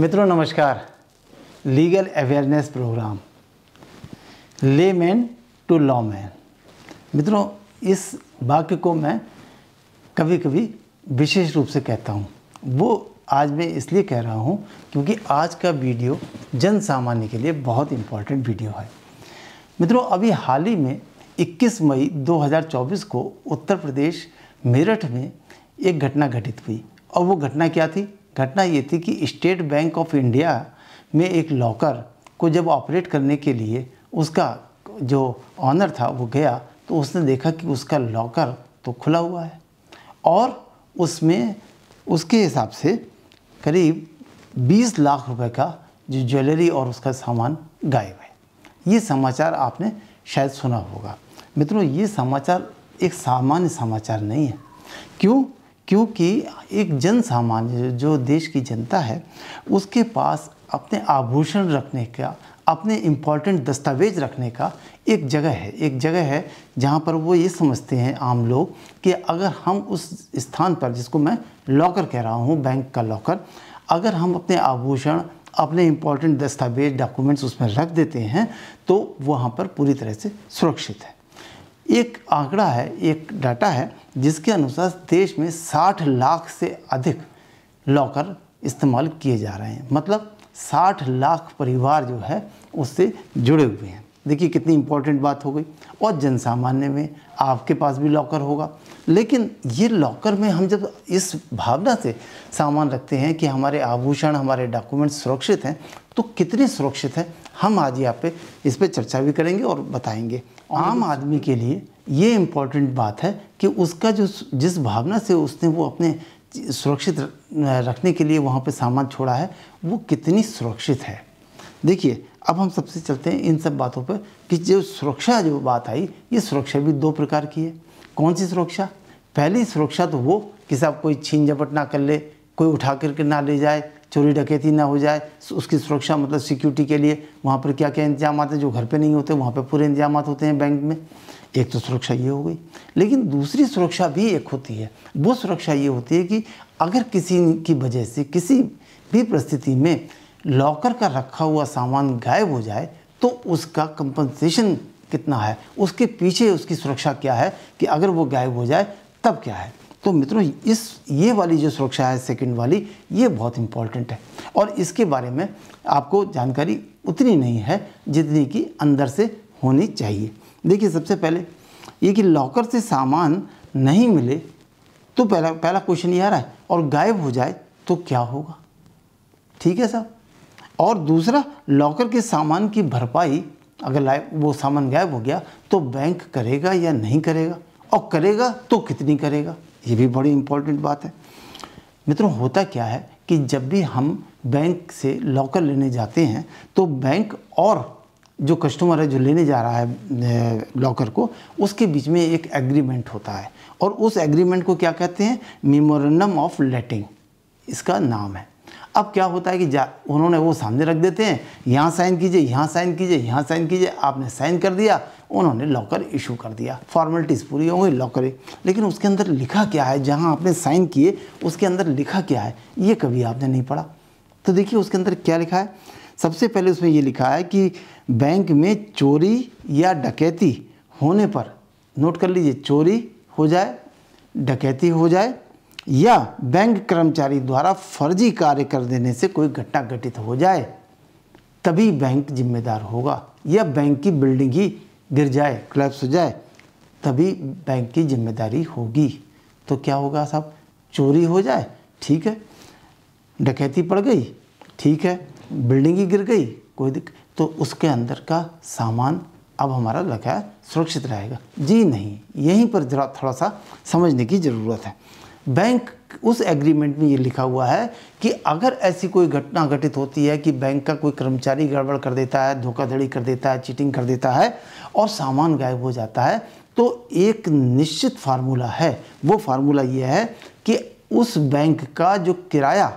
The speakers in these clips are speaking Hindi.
मित्रों नमस्कार legal awareness programme layman to law man मित्रों इस वाक्य को मैं कभी कभी विशेष रूप से कहता हूँ वो आज मैं इसलिए कह रहा हूँ क्योंकि आज का वीडियो जन सामान्य के लिए बहुत इम्पॉर्टेंट वीडियो है मित्रों अभी हाल ही में 21 मई 2024 को उत्तर प्रदेश मेरठ में एक घटना घटित हुई और वो घटना क्या थी घटना ये थी कि स्टेट बैंक ऑफ इंडिया में एक लॉकर को जब ऑपरेट करने के लिए उसका जो ऑनर था वो गया तो उसने देखा कि उसका लॉकर तो खुला हुआ है और उसमें उसके हिसाब से करीब 20 लाख रुपए का जो ज्वेलरी और उसका सामान गायब है ये समाचार आपने शायद सुना होगा मित्रों ये समाचार एक सामान्य समाचार नहीं है क्यों क्योंकि एक जन सामान्य जो देश की जनता है उसके पास अपने आभूषण रखने का अपने इम्पॉर्टेंट दस्तावेज रखने का एक जगह है एक जगह है जहाँ पर वो ये समझते हैं आम लोग कि अगर हम उस स्थान पर जिसको मैं लॉकर कह रहा हूँ बैंक का लॉकर अगर हम अपने आभूषण अपने इम्पॉर्टेंट दस्तावेज डॉक्यूमेंट्स उसमें रख देते हैं तो वहाँ पर पूरी तरह से सुरक्षित है एक आंकड़ा है एक डाटा है जिसके अनुसार देश में 60 लाख से अधिक लॉकर इस्तेमाल किए जा रहे हैं मतलब 60 लाख परिवार जो है उससे जुड़े हुए हैं देखिए कितनी इम्पोर्टेंट बात हो गई और जन सामान्य में आपके पास भी लॉकर होगा लेकिन ये लॉकर में हम जब इस भावना से सामान रखते हैं कि हमारे आभूषण हमारे डॉक्यूमेंट्स सुरक्षित हैं तो कितने सुरक्षित हैं हम आज यहाँ पे इस पर चर्चा भी करेंगे और बताएंगे आम आदमी के लिए ये इम्पोर्टेंट बात है कि उसका जो जिस भावना से उसने वो अपने सुरक्षित रखने के लिए वहाँ पे सामान छोड़ा है वो कितनी सुरक्षित है देखिए अब हम सबसे चलते हैं इन सब बातों पर कि जो सुरक्षा जो बात आई ये सुरक्षा भी दो प्रकार की है कौन सी सुरक्षा पहली सुरक्षा तो वो कि साहब कोई छीन झपट ना कर ले कोई उठा करके ना ले जाए चोरी डकैती ना हो जाए उसकी सुरक्षा मतलब सिक्योरिटी के लिए वहाँ पर क्या क्या इंतजाम आते हैं जो घर पे नहीं होते वहाँ पे पूरे इंतजाम होते हैं बैंक में एक तो सुरक्षा ये हो गई लेकिन दूसरी सुरक्षा भी एक होती है वो सुरक्षा ये होती है कि अगर किसी की वजह से किसी भी परिस्थिति में लॉकर का रखा हुआ सामान गायब हो जाए तो उसका कंपनसेशन कितना है उसके पीछे उसकी सुरक्षा क्या है कि अगर वो गायब हो जाए तब क्या है तो मित्रों इस ये वाली जो सुरक्षा है सेकंड वाली ये बहुत इंपॉर्टेंट है और इसके बारे में आपको जानकारी उतनी नहीं है जितनी कि अंदर से होनी चाहिए देखिए सबसे पहले ये कि लॉकर से सामान नहीं मिले तो पहला पहला क्वेश्चन ये आ रहा है और गायब हो जाए तो क्या होगा ठीक है साहब और दूसरा लॉकर के सामान की भरपाई अगर वो सामान गायब हो गया तो बैंक करेगा या नहीं करेगा और करेगा तो कितनी करेगा ये भी बड़ी इम्पोर्टेंट बात है मित्रों होता क्या है कि जब भी हम बैंक से लॉकर लेने जाते हैं तो बैंक और जो कस्टमर है जो लेने जा रहा है लॉकर को उसके बीच में एक एग्रीमेंट होता है और उस एग्रीमेंट को क्या कहते हैं मेमोरेंडम ऑफ लेटिंग इसका नाम है अब क्या होता है कि जा उन्होंने वो सामने रख देते हैं यहाँ साइन कीजिए यहाँ साइन कीजिए यहाँ साइन कीजिए आपने साइन कर दिया उन्होंने लॉकर इशू कर दिया फॉर्मेलिटीज़ पूरी हो गई लॉकर लेकिन उसके अंदर लिखा क्या है जहाँ आपने साइन किए उसके अंदर लिखा क्या है ये कभी आपने नहीं पढ़ा तो देखिए उसके अंदर क्या लिखा है सबसे पहले उसमें ये लिखा है कि बैंक में चोरी या डकैती होने पर नोट कर लीजिए चोरी हो जाए डकैती हो जाए या बैंक कर्मचारी द्वारा फर्जी कार्य कर देने से कोई घटना घटित हो जाए तभी बैंक जिम्मेदार होगा या बैंक की बिल्डिंग ही गिर जाए क्लैप्स हो जाए तभी बैंक की जिम्मेदारी होगी तो क्या होगा साहब चोरी हो जाए ठीक है डकैती पड़ गई ठीक है बिल्डिंग ही गिर गई कोई दिक्कत तो उसके अंदर का सामान अब हमारा लगा सुरक्षित रहेगा जी नहीं यहीं पर जरा थोड़ा सा समझने की ज़रूरत है बैंक उस एग्रीमेंट में ये लिखा हुआ है कि अगर ऐसी कोई घटना घटित होती है कि बैंक का कोई कर्मचारी गड़बड़ कर देता है धोखाधड़ी कर देता है चीटिंग कर देता है और सामान गायब हो जाता है तो एक निश्चित फार्मूला है वो फार्मूला ये है कि उस बैंक का जो किराया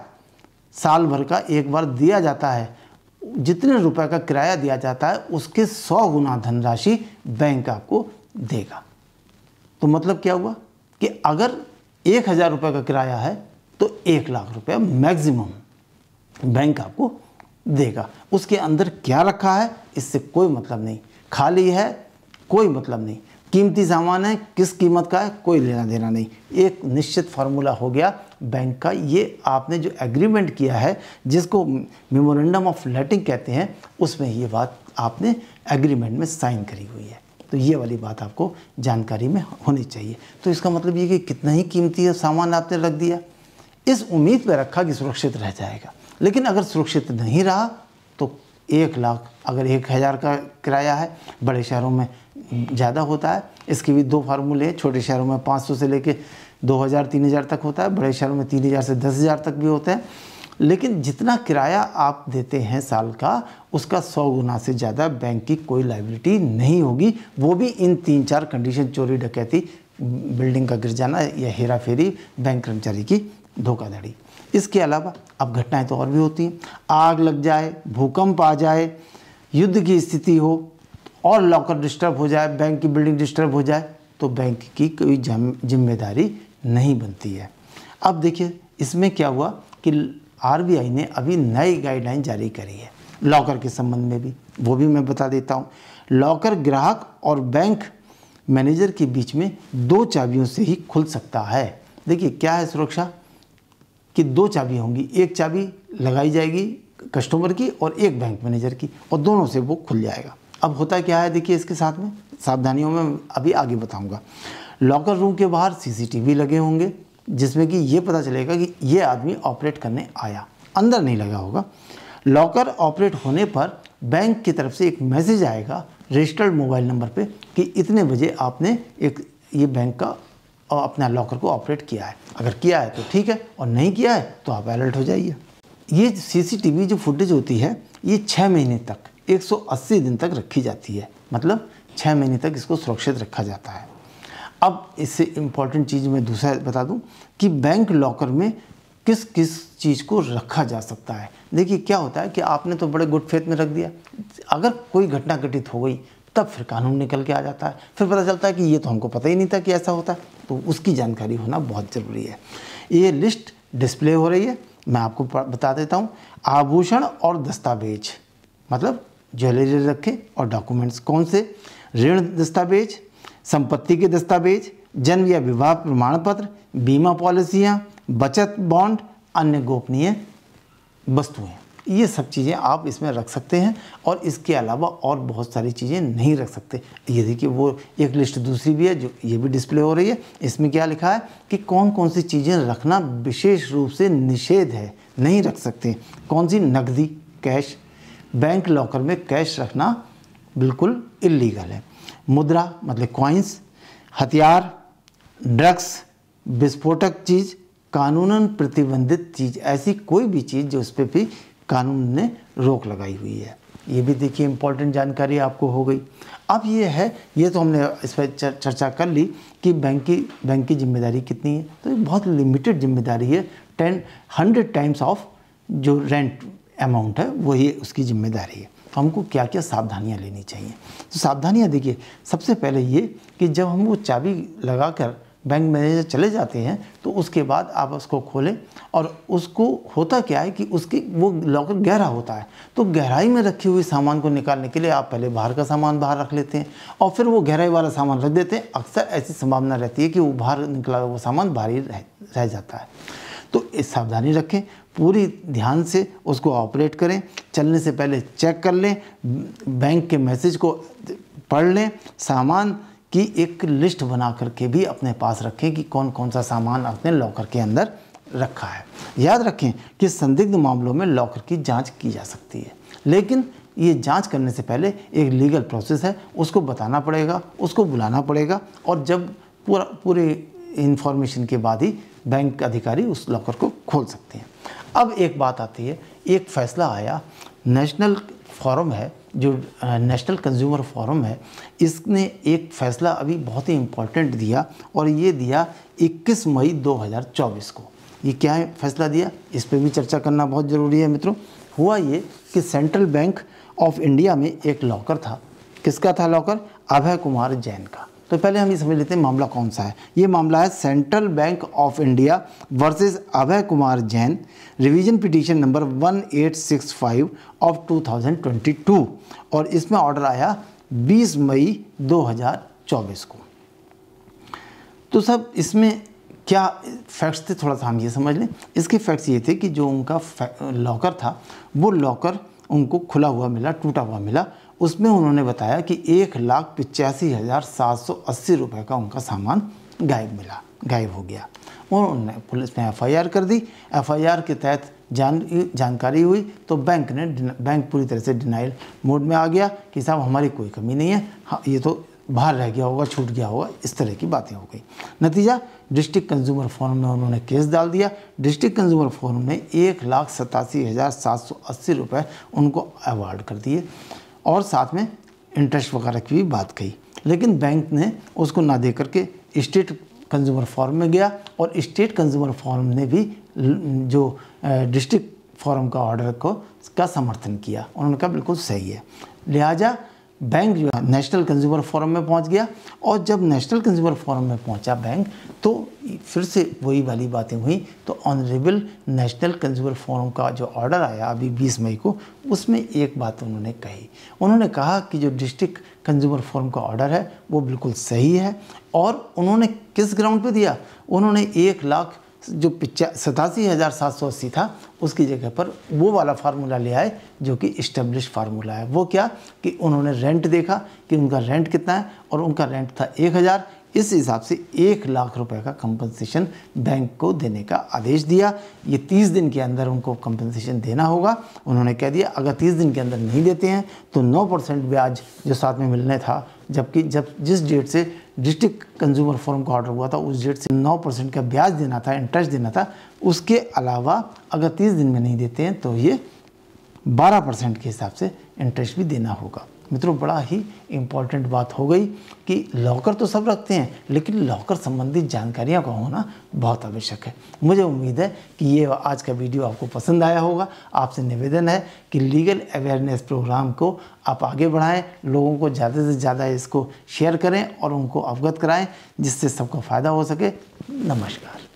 साल भर का एक बार दिया जाता है जितने रुपए का किराया दिया जाता है उसके सौ गुना धनराशि बैंक आपको देगा तो मतलब क्या हुआ कि अगर एक हज़ार रुपये का किराया है तो एक लाख रुपया मैक्सिमम बैंक आपको देगा उसके अंदर क्या रखा है इससे कोई मतलब नहीं खाली है कोई मतलब नहीं कीमती सामान है किस कीमत का है कोई लेना देना नहीं एक निश्चित फार्मूला हो गया बैंक का ये आपने जो एग्रीमेंट किया है जिसको मेमोरेंडम ऑफ लेटिंग कहते हैं उसमें ये बात आपने एग्रीमेंट में साइन करी हुई है तो ये वाली बात आपको जानकारी में होनी चाहिए तो इसका मतलब ये कि कितना ही कीमती है सामान आपने रख दिया इस उम्मीद पर रखा कि सुरक्षित रह जाएगा लेकिन अगर सुरक्षित नहीं रहा तो एक लाख अगर एक हज़ार का किराया है बड़े शहरों में ज़्यादा होता है इसके भी दो फार्मूले हैं छोटे शहरों में पाँच सौ से लेके दो हज़ार तीन हज़ार तक होता है बड़े शहरों में तीन हज़ार से दस हज़ार तक भी होते हैं लेकिन जितना किराया आप देते हैं साल का उसका सौ गुना से ज़्यादा बैंक की कोई लाइबिलिटी नहीं होगी वो भी इन तीन चार कंडीशन चोरी डकैती बिल्डिंग का गिर जाना या हेरा फेरी बैंक कर्मचारी की धोखाधड़ी इसके अलावा अब घटनाएं तो और भी होती हैं आग लग जाए भूकंप आ जाए युद्ध की स्थिति हो और लॉकर डिस्टर्ब हो जाए बैंक की बिल्डिंग डिस्टर्ब हो जाए तो बैंक की कोई जिम्मेदारी नहीं बनती है अब देखिए इसमें क्या हुआ कि आरबीआई ने अभी नई गाइडलाइन जारी करी है लॉकर के संबंध में भी वो भी मैं बता देता हूँ लॉकर ग्राहक और बैंक मैनेजर के बीच में दो चाबियों से ही खुल सकता है देखिए क्या है सुरक्षा कि दो चाबी होंगी एक चाबी लगाई जाएगी कस्टमर की और एक बैंक मैनेजर की और दोनों से वो खुल जाएगा अब होता क्या है देखिए इसके साथ में सावधानियों में अभी आगे बताऊंगा लॉकर रूम के बाहर सीसीटीवी लगे होंगे जिसमें कि ये पता चलेगा कि ये आदमी ऑपरेट करने आया अंदर नहीं लगा होगा लॉकर ऑपरेट होने पर बैंक की तरफ से एक मैसेज आएगा रजिस्टर्ड मोबाइल नंबर पे कि इतने बजे आपने एक ये बैंक का अपना लॉकर को ऑपरेट किया है अगर किया है तो ठीक है और नहीं किया है तो आप अलर्ट हो जाइए ये सीसीटीवी जो फुटेज होती है ये छः महीने तक 180 दिन तक रखी जाती है मतलब छः महीने तक इसको सुरक्षित रखा जाता है अब इससे इम्पॉर्टेंट चीज़ मैं दूसरा बता दूं कि बैंक लॉकर में किस किस चीज़ को रखा जा सकता है देखिए क्या होता है कि आपने तो बड़े गुड फेथ में रख दिया अगर कोई घटना घटित हो गई तब फिर कानून निकल के आ जाता है फिर पता चलता है कि ये तो हमको पता ही नहीं था कि ऐसा होता है तो उसकी जानकारी होना बहुत ज़रूरी है ये लिस्ट डिस्प्ले हो रही है मैं आपको बता देता हूँ आभूषण और दस्तावेज मतलब ज्वेलरी रखें और डॉक्यूमेंट्स कौन से ऋण दस्तावेज़ संपत्ति के दस्तावेज जन्म या विवाह प्रमाण पत्र बीमा पॉलिसियाँ बचत बॉन्ड अन्य गोपनीय वस्तुएँ ये सब चीज़ें आप इसमें रख सकते हैं और इसके अलावा और बहुत सारी चीज़ें नहीं रख सकते ये देखिए वो एक लिस्ट दूसरी भी है जो ये भी डिस्प्ले हो रही है इसमें क्या लिखा है कि कौन कौन सी चीज़ें रखना विशेष रूप से निषेध है नहीं रख सकते कौन सी नकदी कैश बैंक लॉकर में कैश रखना बिल्कुल इलीगल है मुद्रा मतलब क्वाइंस हथियार ड्रग्स विस्फोटक चीज़ कानूनन प्रतिबंधित चीज़ ऐसी कोई भी चीज़ जो उस पर भी कानून ने रोक लगाई हुई है ये भी देखिए इम्पोर्टेंट जानकारी आपको हो गई अब ये है ये तो हमने इस पर चर्चा कर ली कि बैंक की बैंक की जिम्मेदारी कितनी है तो ये बहुत लिमिटेड जिम्मेदारी है टेन हंड्रेड टाइम्स ऑफ जो रेंट अमाउंट है वही उसकी जिम्मेदारी है तो हमको क्या क्या सावधानियाँ लेनी चाहिए तो सावधानियाँ देखिए सबसे पहले ये कि जब हम वो चाबी लगा कर बैंक मैनेजर चले जाते हैं तो उसके बाद आप उसको खोलें और उसको होता क्या है कि उसकी वो लॉकर गहरा होता है तो गहराई में रखे हुए सामान को निकालने के लिए आप पहले बाहर का सामान बाहर रख लेते हैं और फिर वो गहराई वाला सामान रख देते हैं अक्सर ऐसी संभावना रहती है कि वो बाहर निकला हुआ सामान भारी रह, रह जाता है तो इस सावधानी रखें पूरी ध्यान से उसको ऑपरेट करें चलने से पहले चेक कर लें बैंक के मैसेज को पढ़ लें सामान की एक लिस्ट बना करके भी अपने पास रखें कि कौन कौन सा सामान अपने लॉकर के अंदर रखा है याद रखें कि संदिग्ध मामलों में लॉकर की जांच की जा सकती है लेकिन ये जांच करने से पहले एक लीगल प्रोसेस है उसको बताना पड़ेगा उसको बुलाना पड़ेगा और जब पूरा पूरे इन्फॉर्मेशन के बाद ही बैंक अधिकारी उस लॉकर को खोल सकते हैं अब एक बात आती है एक फैसला आया नेशनल फॉरम है जो नेशनल कंज्यूमर फॉरम है इसने एक फैसला अभी बहुत ही इम्पोर्टेंट दिया और ये दिया 21 मई 2024 को ये क्या है फैसला दिया इस पर भी चर्चा करना बहुत ज़रूरी है मित्रों हुआ ये कि सेंट्रल बैंक ऑफ इंडिया में एक लॉकर था किसका था लॉकर अभय कुमार जैन का तो पहले हम ये समझ लेते हैं मामला कौन सा है ये मामला है central bank of India versus Abhay Kumar Jain revision petition number 1865 of 2022 और इसमें ऑर्डर आया 20 मई 2024 को तो सब इसमें क्या फैक्ट्स थे थोड़ा सा हम ये समझ लें इसके फैक्ट्स ये थे कि जो उनका लॉकर था वो लॉकर उनको खुला हुआ मिला टूटा हुआ मिला उसमें उन्होंने बताया कि एक लाख पिचासी हज़ार सात सौ अस्सी रुपये का उनका सामान गायब मिला गायब हो गया और उन्होंने पुलिस ने एफआईआर कर दी एफआईआर के तहत जान जानकारी हुई तो बैंक ने बैंक पूरी तरह से डिनाइल मोड में आ गया कि साहब हमारी कोई कमी नहीं है हाँ ये तो बाहर रह गया होगा छूट गया होगा इस तरह की बातें हो गई नतीजा डिस्ट्रिक्ट कंज्यूमर फोरम में उन्होंने केस डाल दिया डिस्ट्रिक्ट कंज्यूमर फोरम ने एक लाख सतासी हज़ार सात सौ अस्सी रुपये उनको अवार्ड कर दिए और साथ में इंटरेस्ट वगैरह की भी बात कही लेकिन बैंक ने उसको ना दे करके स्टेट कंज्यूमर फॉरम में गया और स्टेट कंज्यूमर फॉरम ने भी जो डिस्ट्रिक्ट फॉरम का ऑर्डर को का समर्थन किया उन्होंने कहा बिल्कुल सही है लिहाजा बैंक जो है नेशनल कंज्यूमर फोरम में पहुंच गया और जब नेशनल कंज्यूमर फोरम में पहुंचा बैंक तो फिर से वही वाली बातें हुई तो ऑनरेबल नेशनल कंज्यूमर फोरम का जो ऑर्डर आया अभी 20 मई को उसमें एक बात उन्होंने कही उन्होंने कहा कि जो डिस्ट्रिक्ट कंज्यूमर फोरम का ऑर्डर है वो बिल्कुल सही है और उन्होंने किस ग्राउंड पर दिया उन्होंने एक लाख जो पिचा सतासी हज़ार सात सौ अस्सी था उसकी जगह पर वो वाला फार्मूला ले आए जो कि इस्टेब्लिश फार्मूला है वो क्या कि उन्होंने रेंट देखा कि उनका रेंट कितना है और उनका रेंट था एक हज़ार इस हिसाब से एक लाख रुपए का कंपनसेशन बैंक को देने का आदेश दिया ये तीस दिन के अंदर उनको कंपनसेशन देना होगा उन्होंने कह दिया अगर तीस दिन के अंदर नहीं देते हैं तो नौ परसेंट ब्याज जो साथ में मिलने था जबकि जब जिस डेट से डिस्ट्रिक्ट कंज्यूमर फोरम का ऑर्डर हुआ था उस डेट से नौ परसेंट का ब्याज देना था इंटरेस्ट देना था उसके अलावा अगर तीस दिन में नहीं देते हैं तो ये बारह परसेंट के हिसाब से इंटरेस्ट भी देना होगा मित्रों बड़ा ही इम्पॉर्टेंट बात हो गई कि लॉकर तो सब रखते हैं लेकिन लॉकर संबंधित जानकारियां का होना बहुत आवश्यक है मुझे उम्मीद है कि ये आज का वीडियो आपको पसंद आया होगा आपसे निवेदन है कि लीगल अवेयरनेस प्रोग्राम को आप आगे बढ़ाएं लोगों को ज़्यादा से ज़्यादा इसको शेयर करें और उनको अवगत कराएँ जिससे सबको फ़ायदा हो सके नमस्कार